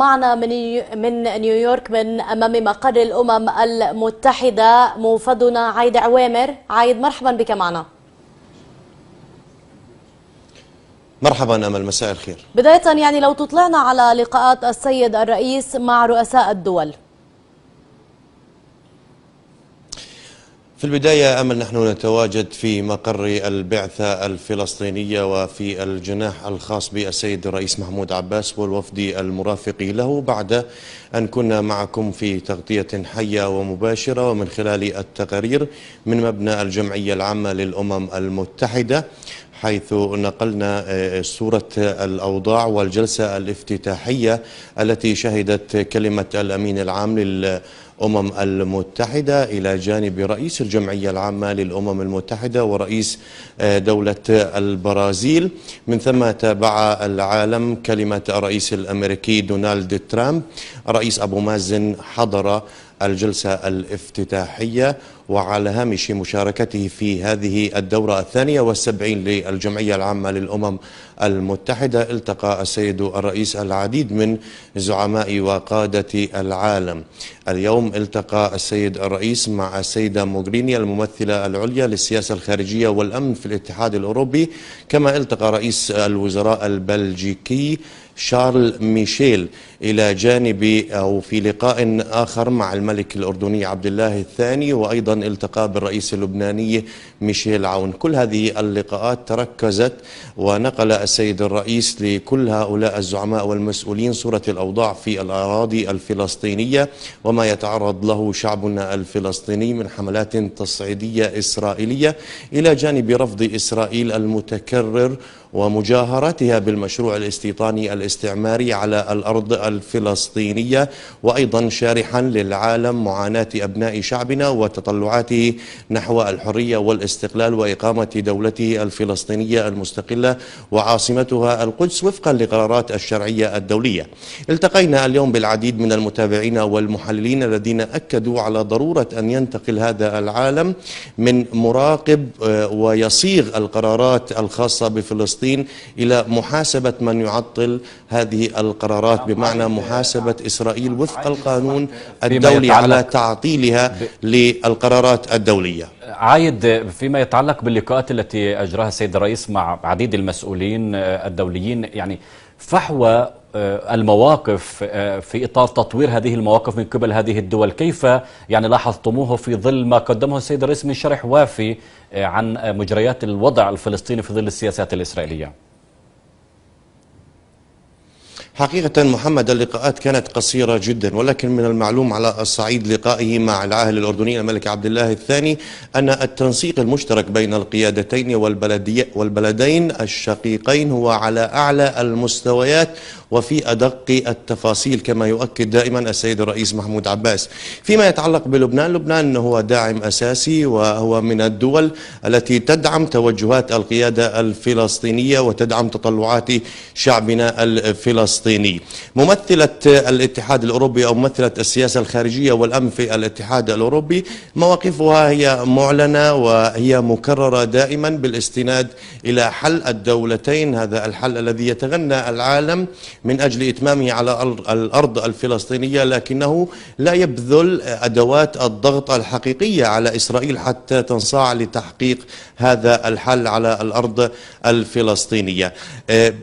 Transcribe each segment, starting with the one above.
معنا من من نيويورك من امام مقر الامم المتحده موفدنا عايد عوامر عايد مرحبا بك معنا مرحبا امل مساء الخير بدايه يعني لو تطلعنا على لقاءات السيد الرئيس مع رؤساء الدول في البداية أمل نحن نتواجد في مقر البعثة الفلسطينية وفي الجناح الخاص بالسيد الرئيس محمود عباس والوفد المرافق له بعد أن كنا معكم في تغطية حية ومباشرة ومن خلال التقارير من مبنى الجمعية العامة للأمم المتحدة حيث نقلنا آه، صورة الأوضاع والجلسة الافتتاحية التي شهدت كلمة الأمين العام للأمم الأمم المتحدة إلى جانب رئيس الجمعية العامة للأمم المتحدة ورئيس آه، دولة البرازيل من ثم تابع العالم كلمة الرئيس الأمريكي دونالد ترامب رئيس أبو مازن حضر الجلسة الافتتاحية وعلى هامش مشاركته في هذه الدورة الثانية والسبعين للجمعية العامة للأمم المتحدة التقى السيد الرئيس العديد من زعماء وقادة العالم اليوم التقى السيد الرئيس مع السيدة موغريني الممثلة العليا للسياسة الخارجية والأمن في الاتحاد الأوروبي كما التقى رئيس الوزراء البلجيكي شارل ميشيل إلى جانب أو في لقاء آخر مع المنزل الملك الأردني عبد الله الثاني وأيضا التقى بالرئيس اللبناني ميشيل عون كل هذه اللقاءات تركزت ونقل السيد الرئيس لكل هؤلاء الزعماء والمسؤولين صورة الأوضاع في الأراضي الفلسطينية وما يتعرض له شعبنا الفلسطيني من حملات تصعيدية إسرائيلية إلى جانب رفض إسرائيل المتكرر ومجاهرتها بالمشروع الاستيطاني الاستعماري على الأرض الفلسطينية وأيضا شارحا للعالم العالم معاناة أبناء شعبنا وتطلعاته نحو الحرية والاستقلال وإقامة دولته الفلسطينية المستقلة وعاصمتها القدس وفقا لقرارات الشرعية الدولية التقينا اليوم بالعديد من المتابعين والمحللين الذين أكدوا على ضرورة أن ينتقل هذا العالم من مراقب آه، ويصيغ القرارات الخاصة بفلسطين إلى محاسبة من يعطل هذه القرارات بمعنى محاسبة إسرائيل وفق القانون الدولي على تعطيلها للقرارات الدولية عايد فيما يتعلق باللقاءات التي أجراها السيد الرئيس مع عديد المسؤولين آه، الدوليين يعني فحوى آه، المواقف آه، في إطار تطوير هذه المواقف من قبل هذه الدول كيف يعني لاحظتموه في ظل ما قدمه السيد الرئيس من شرح وافي عن مجريات الوضع الفلسطيني في ظل السياسات الإسرائيلية حقيقة محمد اللقاءات كانت قصيرة جدا ولكن من المعلوم على الصعيد لقائه مع العاهل الأردني الملك عبد الله الثاني أن التنسيق المشترك بين القيادتين والبلدين الشقيقين هو على أعلى المستويات وفي أدق التفاصيل كما يؤكد دائما السيد الرئيس محمود عباس فيما يتعلق بلبنان لبنان هو داعم أساسي وهو من الدول التي تدعم توجهات القيادة الفلسطينية وتدعم تطلعات شعبنا الفلسطيني ممثلة الاتحاد الأوروبي أو ممثلة السياسة الخارجية والأمن في الاتحاد الأوروبي مواقفها هي معلنة وهي مكررة دائما بالاستناد إلى حل الدولتين هذا الحل الذي يتغنى العالم من أجل إتمامه على الأرض الفلسطينية لكنه لا يبذل أدوات الضغط الحقيقية على إسرائيل حتى تنصاع لتحقيق هذا الحل على الأرض الفلسطينية آه،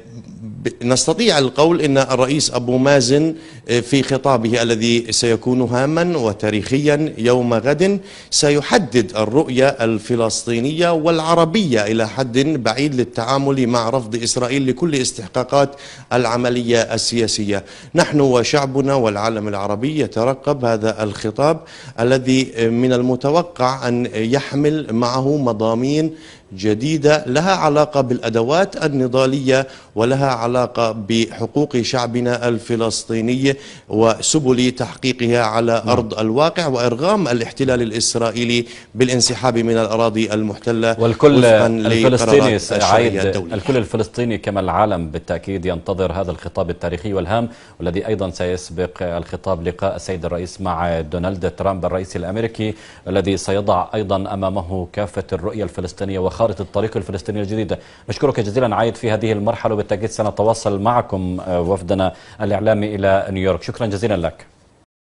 نستطيع القول ان الرئيس ابو مازن آه، في خطابه الذي سيكون هاما وتاريخيا يوم غد سيحدد الرؤيه الفلسطينيه والعربيه الى حد بعيد للتعامل مع رفض اسرائيل لكل استحقاقات العمليه السياسيه. نحن وشعبنا والعالم العربي يترقب هذا الخطاب الذي آه، من المتوقع ان يحمل معه مضامين جديدة لها علاقة بالأدوات النضالية ولها علاقة بحقوق شعبنا الفلسطيني وسبل تحقيقها على نعم. أرض الواقع وإرغام الاحتلال الإسرائيلي بالانسحاب من الأراضي المحتلة والكل الفلسطيني سعيد الكل الفلسطيني كما العالم بالتأكيد ينتظر هذا الخطاب التاريخي والهام والذي أيضا سيسبق الخطاب لقاء السيد الرئيس مع دونالد ترامب الرئيس الأمريكي الذي سيضع أيضا أمامه كافة الرؤية الفلسطينية وخ خارطة الطريق الفلسطينية الجديدة نشكرك جزيلا عايد في هذه المرحلة وبالتأكيد سنتواصل معكم آه، وفدنا الإعلامي إلى نيويورك شكرا جزيلا لك